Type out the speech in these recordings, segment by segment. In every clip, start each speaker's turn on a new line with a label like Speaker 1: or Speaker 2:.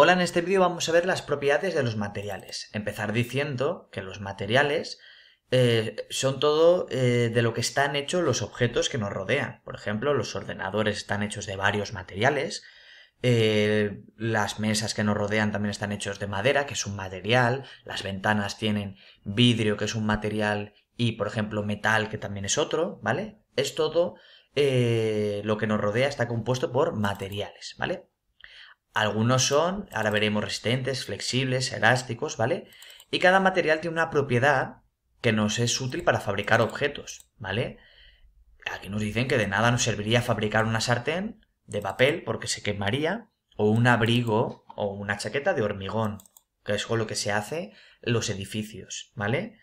Speaker 1: Hola, en este vídeo vamos a ver las propiedades de los materiales. Empezar diciendo que los materiales eh, son todo eh, de lo que están hechos los objetos que nos rodean. Por ejemplo, los ordenadores están hechos de varios materiales, eh, las mesas que nos rodean también están hechos de madera, que es un material, las ventanas tienen vidrio, que es un material, y por ejemplo metal, que también es otro, ¿vale? Es todo lo que nos rodea está compuesto por materiales, ¿vale? Algunos son, ahora veremos, resistentes, flexibles, elásticos, ¿vale? Y cada material tiene una propiedad que nos es útil para fabricar objetos, ¿vale? Aquí nos dicen que de nada nos serviría fabricar una sartén de papel porque se quemaría, o un abrigo o una chaqueta de hormigón, que es con lo que se hace los edificios, ¿vale?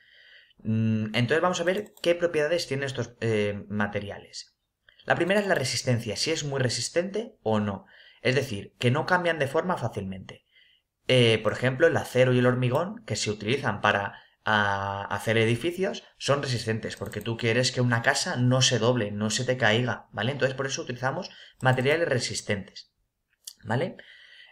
Speaker 1: Mm, entonces vamos a ver qué propiedades tienen estos eh, materiales. La primera es la resistencia, si es muy resistente o no. Es decir, que no cambian de forma fácilmente. Eh, por ejemplo, el acero y el hormigón que se utilizan para ah, hacer edificios son resistentes porque tú quieres que una casa no se doble, no se te caiga, ¿vale? Entonces por eso utilizamos materiales resistentes, ¿vale?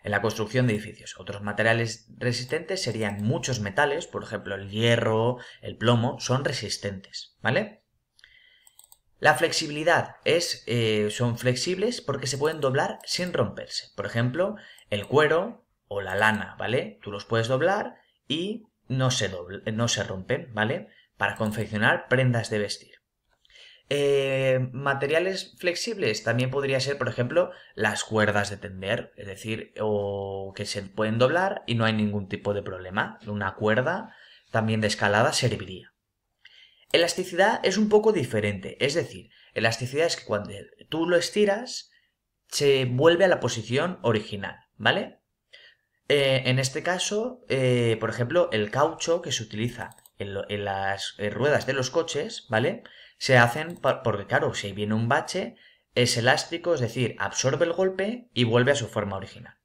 Speaker 1: En la construcción de edificios. Otros materiales resistentes serían muchos metales, por ejemplo el hierro, el plomo, son resistentes, ¿vale? La flexibilidad es, eh, son flexibles porque se pueden doblar sin romperse. Por ejemplo, el cuero o la lana, ¿vale? Tú los puedes doblar y no se, no se rompen, ¿vale? Para confeccionar prendas de vestir. Eh, materiales flexibles también podría ser, por ejemplo, las cuerdas de tender, es decir, o que se pueden doblar y no hay ningún tipo de problema. Una cuerda también de escalada serviría. Elasticidad es un poco diferente, es decir, elasticidad es que cuando tú lo estiras, se vuelve a la posición original, ¿vale? Eh, en este caso, eh, por ejemplo, el caucho que se utiliza en, las eh, ruedas de los coches, ¿vale? Se hacen porque, claro, si viene un bache, es elástico, es decir, absorbe el golpe y vuelve a su forma original.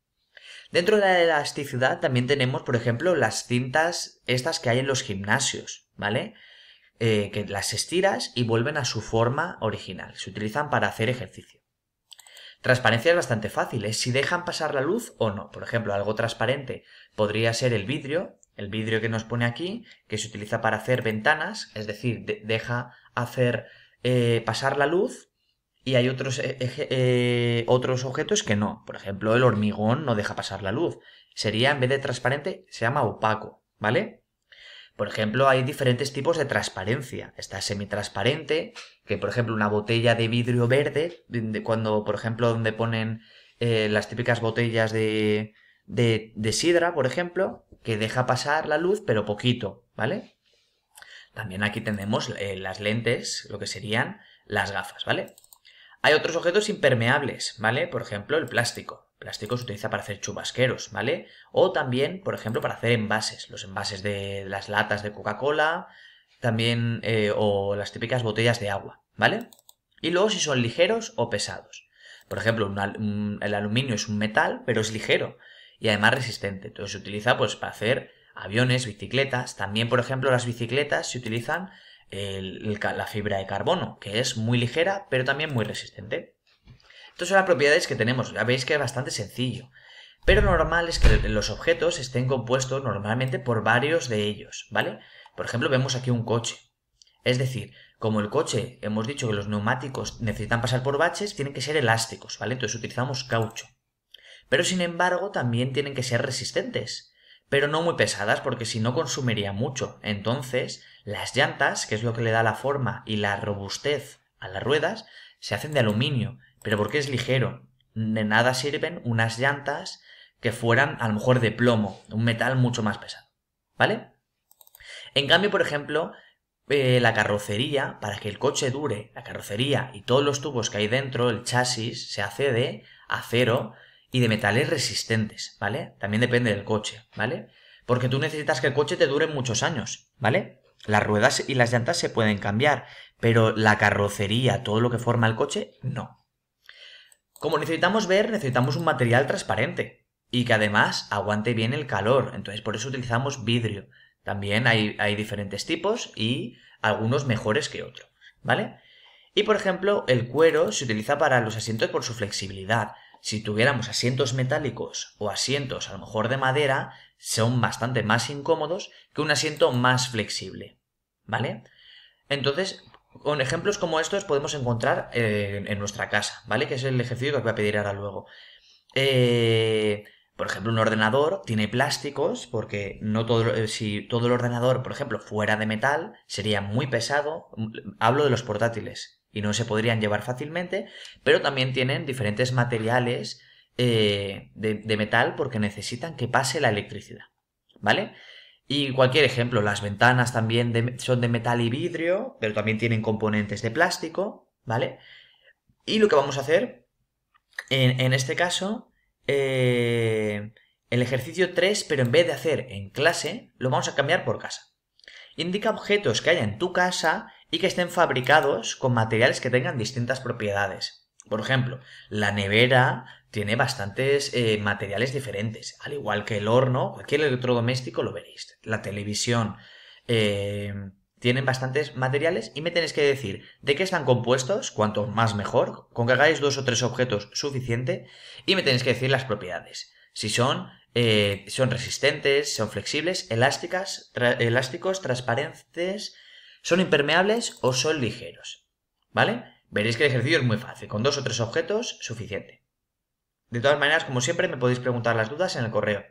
Speaker 1: Dentro de la elasticidad también tenemos, por ejemplo, las cintas estas que hay en los gimnasios, ¿vale? Eh, que las estiras y vuelven a su forma original. Se utilizan para hacer ejercicio. Transparencia es bastante fácil, es ¿eh? si dejan pasar la luz o no. Por ejemplo, algo transparente podría ser el vidrio, el vidrio que nos pone aquí, que se utiliza para hacer ventanas, es decir, deja hacer eh, pasar la luz y hay otros, e, e, e, otros objetos que no. Por ejemplo, el hormigón no deja pasar la luz. Sería, en vez de transparente, se llama opaco, ¿vale? Por ejemplo, hay diferentes tipos de transparencia. Está semitransparente, que por ejemplo una botella de vidrio verde, cuando por ejemplo donde ponen eh, las típicas botellas de, de, sidra, por ejemplo, que deja pasar la luz, pero poquito, ¿vale? También aquí tenemos eh, las lentes, lo que serían las gafas, ¿vale? Hay otros objetos impermeables, ¿vale? Por ejemplo, el plástico plástico se utiliza para hacer chubasqueros, ¿vale? O también, por ejemplo, para hacer envases, los envases de las latas de Coca-Cola, también, eh, o las típicas botellas de agua, ¿vale? Y luego si son ligeros o pesados. Por ejemplo, el aluminio es un metal, pero es ligero y además resistente. Entonces se utiliza pues para hacer aviones, bicicletas. También, por ejemplo, las bicicletas se utilizan la fibra de carbono, que es muy ligera, pero también muy resistente. Estas son las propiedades que tenemos. Ya veis que es bastante sencillo. Pero normal es que los objetos estén compuestos normalmente por varios de ellos, ¿vale? Por ejemplo, vemos aquí un coche. Es decir, como el coche hemos dicho que los neumáticos necesitan pasar por baches, tienen que ser elásticos, ¿vale? Entonces utilizamos caucho. Pero sin embargo, también tienen que ser resistentes pero no muy pesadas porque si no consumiría mucho. Entonces, las llantas, que es lo que le da la forma y la robustez a las ruedas, se hacen de aluminio pero porque es ligero. De nada sirven unas llantas que fueran a lo mejor de plomo, un metal mucho más pesado. ¿Vale? En cambio, por ejemplo, eh, la carrocería, para que el coche dure, la carrocería y todos los tubos que hay dentro, el chasis, se hace de acero y de metales resistentes, ¿vale? También depende del coche, ¿vale? Porque tú necesitas que el coche te dure muchos años, ¿vale? Las ruedas y las llantas se pueden cambiar, pero la carrocería, todo lo que forma el coche, no, como necesitamos ver, necesitamos un material transparente y que además aguante bien el calor. Entonces, por eso utilizamos vidrio. También hay, diferentes tipos y algunos mejores que otros, ¿vale? Y por ejemplo, el cuero se utiliza para los asientos por su flexibilidad. Si tuviéramos asientos metálicos o asientos a lo mejor de madera, son bastante más incómodos que un asiento más flexible, ¿vale? Entonces, con ejemplos como estos podemos encontrar eh, en nuestra casa, ¿vale? Que es el ejercicio que os voy a pedir ahora luego. Eh, por ejemplo, un ordenador tiene plásticos, porque no todo, eh, si todo el ordenador, por ejemplo, fuera de metal, sería muy pesado. Hablo de los portátiles y no se podrían llevar fácilmente, pero también tienen diferentes materiales eh, de metal porque necesitan que pase la electricidad. ¿Vale? Y cualquier ejemplo, las ventanas también son de metal y vidrio, pero también tienen componentes de plástico, ¿vale? Y lo que vamos a hacer, en, este caso, eh, el ejercicio 3, pero en vez de hacer en clase, lo vamos a cambiar por casa. Indica objetos que haya en tu casa y que estén fabricados con materiales que tengan distintas propiedades. Por ejemplo, la nevera tiene bastantes eh, materiales diferentes, al igual que el horno, cualquier electrodoméstico lo veréis. La televisión eh, tiene bastantes materiales y me tenéis que decir de qué están compuestos, cuanto más mejor, con que hagáis dos o tres objetos suficiente y me tenéis que decir las propiedades. Si son, eh, son resistentes, son flexibles, elásticas, elásticos, transparentes, son impermeables o son ligeros. ¿Vale? Veréis que el ejercicio es muy fácil, con dos o tres objetos, suficiente. De todas maneras, como siempre, me podéis preguntar las dudas en el correo